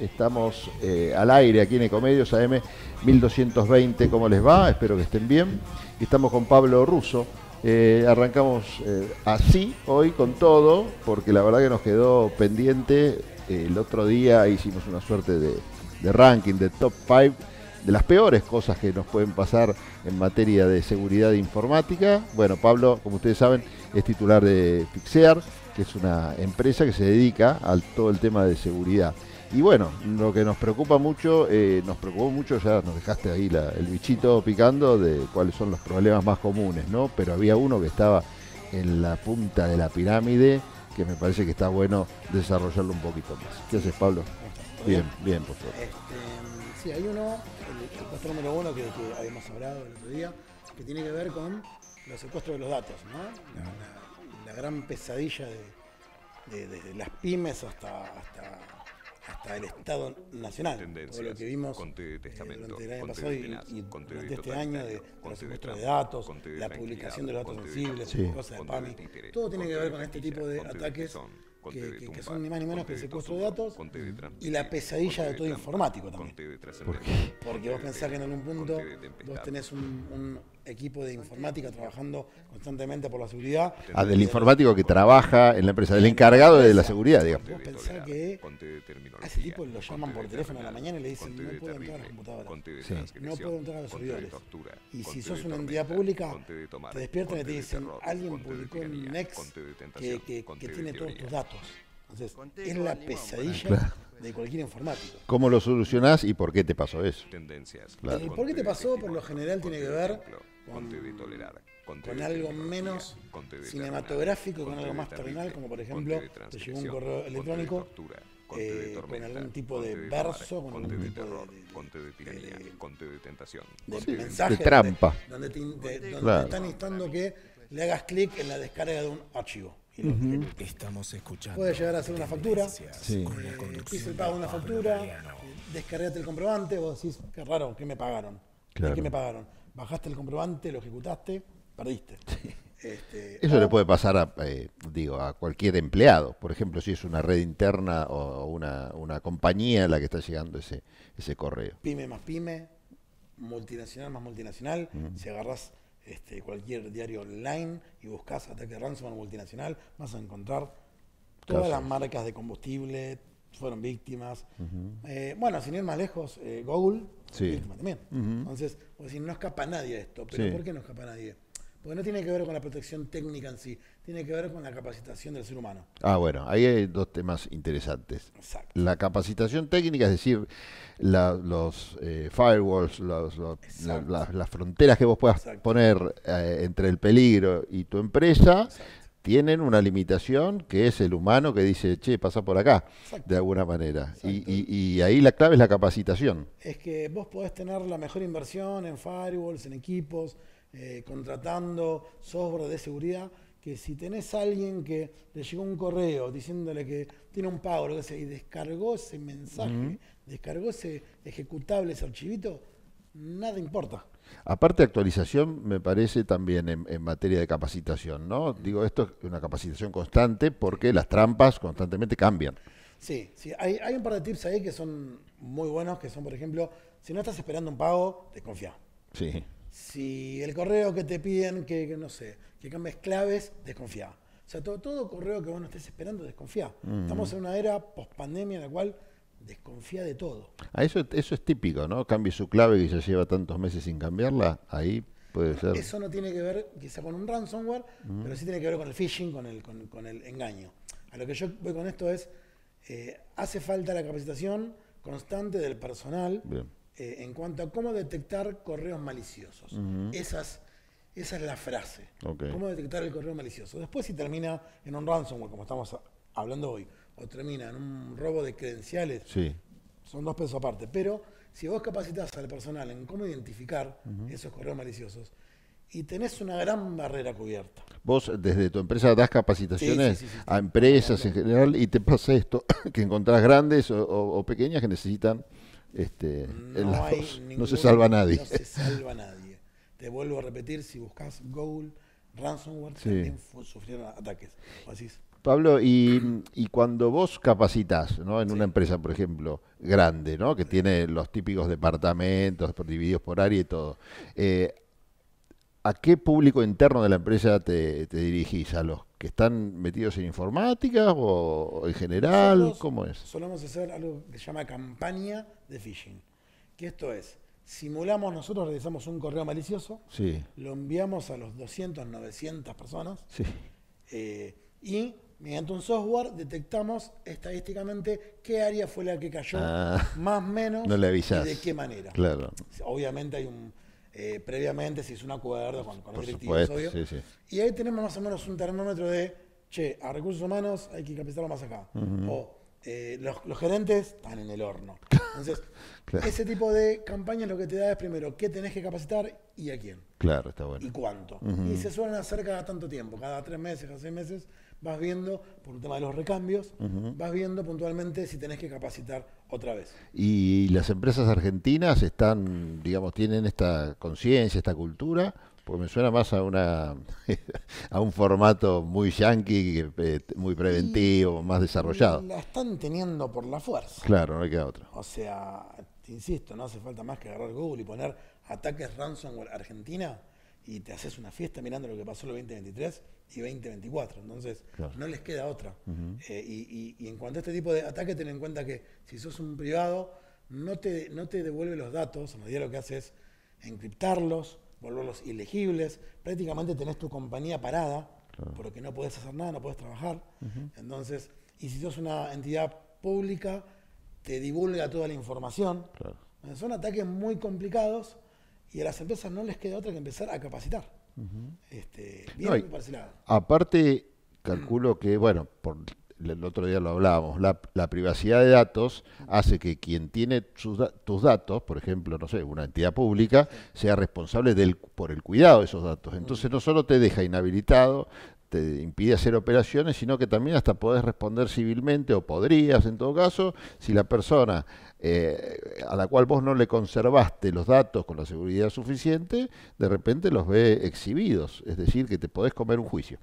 Estamos eh, al aire aquí en Ecomedios AM 1220. ¿Cómo les va? Espero que estén bien. Estamos con Pablo Russo. Eh, arrancamos eh, así hoy con todo, porque la verdad que nos quedó pendiente. el otro día hicimos una suerte de, ranking, de top 5, de las peores cosas que nos pueden pasar en materia de seguridad informática. Bueno, Pablo, como ustedes saben, es titular de Fixear, que es una empresa que se dedica a todo el tema de seguridad. Y bueno, lo que nos preocupa mucho, eh, nos preocupó mucho, ya nos dejaste ahí el bichito picando de cuáles son los problemas más comunes, ¿no? Pero había uno que estaba en la punta de la pirámide que me parece que está bueno desarrollarlo un poquito más. ¿Qué haces, Pablo? Bien, bien, por favor. Este, sí, hay uno, el, secuestro número uno que, habíamos hablado el otro día, que tiene que ver con los secuestros de los datos, ¿no? La, gran pesadilla de, desde las pymes hasta, hasta hasta el Estado Nacional, todo lo que vimos durante el año pasado y, durante este año de, los secuestros de datos, la publicación de los datos sensibles, cosas de PAMI, todo tiene que ver con este tipo de ataques que, son ni más ni menos que el secuestro de datos y la pesadilla de todo informático también. Porque vos pensás que en algún punto vos tenés un equipo de informática trabajando constantemente por la seguridad. Ah, del informático que trabaja en la empresa, del encargado de la seguridad, digamos. pensar que a ese tipo lo llaman por teléfono a la mañana y le dicen no puedo entrar a las computadoras, no puedo entrar a los servidores. Y si sos una entidad pública, te despiertan y te dicen alguien publicó un Next que, que tiene todos tus datos. Entonces, es la pesadilla de cualquier informático. ¿Cómo lo solucionás y por qué te pasó eso? Eh, por qué te pasó, por lo general, tiene que ver con, algo menos cinematográfico, con algo más terminal, como por ejemplo, te llegó un correo electrónico eh, con algún tipo de verso, con algún tipo de, de, mensaje, de trampa, donde, te, están instando que le hagas clic en la descarga de un archivo. Estamos escuchando. puede llegar a hacer una factura. Sí. Eh, el pago una factura, descargaste el comprobante, vos decís, qué raro, ¿qué me pagaron? ¿Qué me pagaron? Bajaste el comprobante, lo ejecutaste, perdiste. Este, Eso le puede pasar a, eh, digo, a cualquier empleado. Por ejemplo, si es una red interna o una, compañía a la que está llegando ese, ese correo. Pyme más pyme, multinacional más multinacional. Si agarras este, cualquier diario online y buscas ataque ransomware multinacional, vas a encontrar todas las marcas de combustible, fueron víctimas. Eh, bueno, sin ir más lejos, eh, Google sí. víctima también. Entonces, no escapa nadie esto, pero ¿por qué no escapa nadie? Porque no tiene que ver con la protección técnica en sí, tiene que ver con la capacitación del ser humano. Ah, bueno, ahí hay dos temas interesantes. Exacto. La capacitación técnica, es decir, los eh, firewalls, las fronteras que vos puedas poner eh, entre el peligro y tu empresa. tienen una limitación que es el humano que dice, che, pasa por acá, de alguna manera. Y, y ahí la clave es la capacitación. Es que vos podés tener la mejor inversión en firewalls, en equipos, eh, contratando software de seguridad, que si tenés a alguien que le llegó un correo diciéndole que tiene un pago lo que sea, y descargó ese mensaje, descargó ese ejecutable, ese archivito, nada importa. Aparte actualización, me parece también en, materia de capacitación, ¿no? Digo, esto es una capacitación constante porque las trampas constantemente cambian. Sí, sí, hay, hay un par de tips ahí que son muy buenos, que son, por ejemplo, si no estás esperando un pago, desconfía. Sí. Si el correo que te piden que, no sé, que cambies claves, desconfía. O sea, todo, todo, correo que vos no estés esperando, desconfía. Mm. Estamos en una era post pandemia en la cual desconfía de todo. Ah, eso, eso es típico, ¿no? Cambie su clave y ya lleva tantos meses sin cambiarla, ahí puede ser. Eso no tiene que ver quizá con un ransomware, mm. pero sí tiene que ver con el phishing, con el, con, el engaño. A lo que yo voy con esto es, eh, hace falta la capacitación constante del personal Bien. Este, en cuanto a cómo detectar correos maliciosos. esa es la frase. Cómo detectar el correo malicioso. Después si termina en un ransomware, como estamos hablando hoy, o termina en un robo de credenciales, son dos pesos aparte. Pero si vos capacitas al personal en cómo identificar esos correos maliciosos, y tenés una gran barrera cubierta. Vos desde tu empresa das capacitaciones a empresas en general y te pasa esto, que encontrás grandes o pequeñas que necesitan este, mm, no, se salva nadie. No se salva nadie. Te vuelvo a repetir, si buscas Goal, ransomware, también sufrieron ataques. Pablo, y, cuando vos capacitas en una empresa, por ejemplo, grande, ¿no? que tiene los típicos departamentos divididos por área y todo, eh, ¿A qué público interno de la empresa te, dirigís? ¿A los que están metidos en informática o, en general? ¿Cómo es? Solemos hacer algo que se llama campaña de phishing. Que esto es, simulamos, nosotros realizamos un correo malicioso, sí. lo enviamos a los 200, 900 personas eh, y mediante un software detectamos estadísticamente qué área fue la que cayó ah. más o menos y de qué manera. Claro. Obviamente hay un eh, previamente si es un acuerdo con, con directivo, Y ahí tenemos más o menos un termómetro de, che, a recursos humanos hay que capacitarlo más acá. O eh, los, gerentes están en el horno. Entonces, ese tipo de campaña lo que te da es primero qué tenés que capacitar y a quién. Claro, está bueno. Y cuánto. Y se suelen hacer cada tanto tiempo, cada tres meses, cada seis meses vas viendo, por el tema de los recambios, vas viendo puntualmente si tenés que capacitar otra vez. ¿Y las empresas argentinas están, digamos, tienen esta conciencia, esta cultura? Porque me suena más a una a un formato muy yankee, eh, muy preventivo, más desarrollado. La están teniendo por la fuerza. Claro, no queda otra. O sea, te insisto, no hace falta más que agarrar Google y poner ataques ransomware Argentina y te haces una fiesta mirando lo que pasó el 2023 y 2024. Entonces, no les queda otra. Eh, y, en cuanto a este tipo de ataque, ten en cuenta que si sos un privado, no te, no te devuelve los datos, a medida lo que haces es encriptarlos, volverlos ilegibles, prácticamente tenés tu compañía parada, porque no podés hacer nada, no podés trabajar. Entonces, y si sos una entidad pública, te divulga toda la información. Son ataques muy complicados y a las empresas no les queda otra que empezar a capacitar. Este, bien Aparte, calculo que, bueno, por el otro día lo hablábamos, la, privacidad de datos hace que quien tiene tus datos, por ejemplo, no sé, una entidad pública, sea responsable por el cuidado de esos datos. Entonces no solo te deja inhabilitado, te impide hacer operaciones, sino que también hasta podés responder civilmente o podrías en todo caso, si la persona eh, a la cual vos no le conservaste los datos con la seguridad suficiente, de repente los ve exhibidos, es decir, que te podés comer un juicio.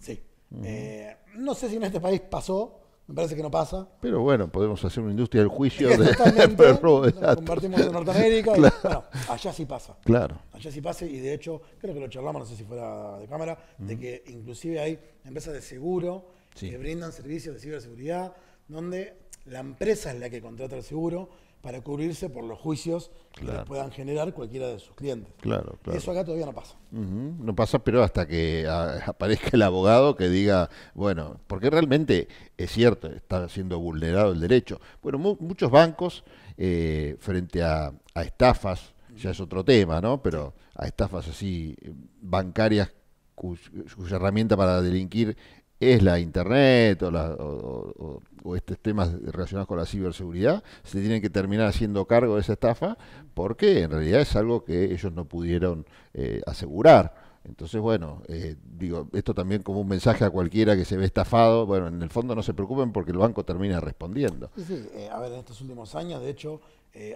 Sí. Eh, no sé si en este país pasó, me parece que no pasa. Pero bueno, podemos hacer una industria del juicio de, Perú. de Norteamérica. y, bueno, allá sí pasa. Claro. Allá sí pasa y de hecho, creo que lo charlamos, no sé si fuera de cámara, de que inclusive hay empresas de seguro que brindan servicios de ciberseguridad donde la empresa es la que contrata el seguro para cubrirse por los juicios que puedan generar cualquiera de sus clientes. Claro, Eso acá todavía no pasa. No pasa, pero hasta que aparezca el abogado que diga, bueno, porque realmente es cierto, está siendo vulnerado el derecho. Bueno, muchos bancos eh, frente a, estafas, ya es otro tema, ¿no? Pero a estafas así eh, bancarias cuya herramienta para delinquir es la Internet o, estos temas relacionados con la ciberseguridad, se tienen que terminar haciendo cargo de esa estafa porque en realidad es algo que ellos no pudieron eh, asegurar. Entonces, bueno, eh, digo, esto también como un mensaje a cualquiera que se ve estafado, bueno, en el fondo no se preocupen porque el banco termina respondiendo. Eh, a ver, en estos últimos años, de hecho,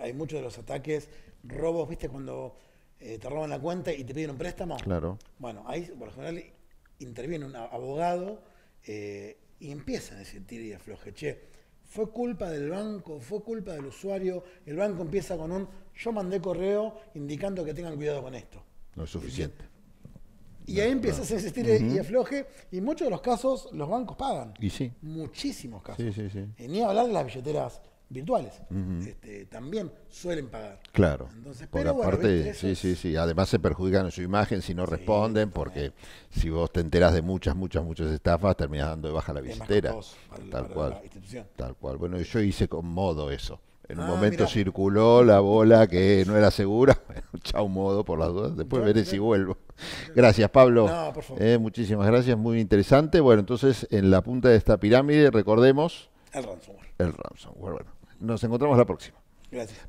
hay muchos de los ataques, robos, viste, cuando te roban la cuenta y te piden un préstamo. Claro. Bueno, ahí, por lo general, interviene un abogado eh, y empiezan a sentir y afloje, che, fue culpa del banco, fue culpa del usuario, el banco empieza con un, yo mandé correo indicando que tengan cuidado con esto. No es suficiente. Y ahí empiezas a insistir y afloje, y muchos de los casos los bancos pagan. Muchísimos casos. Eh, ni hablar de las billeteras virtuales. Este, también suelen pagar. Claro. por aparte, sí, sí, sí. Además se perjudican en su imagen si no responden, porque si vos te enterás de muchas, muchas, muchas estafas, terminás dando de baja la billetera. Tal cual. Tal cual. Bueno, yo hice con modo eso. En un ah, momento circuló la bola que no era segura. Bueno, chau modo por las dudas. Después veré si vuelvo. Gracias, Pablo. Eh, muchísimas gracias, muy interesante. Bueno, entonces en la punta de esta pirámide, recordemos. El ransomware. El ransomware, bueno. Nos encontramos la próxima. Gracias.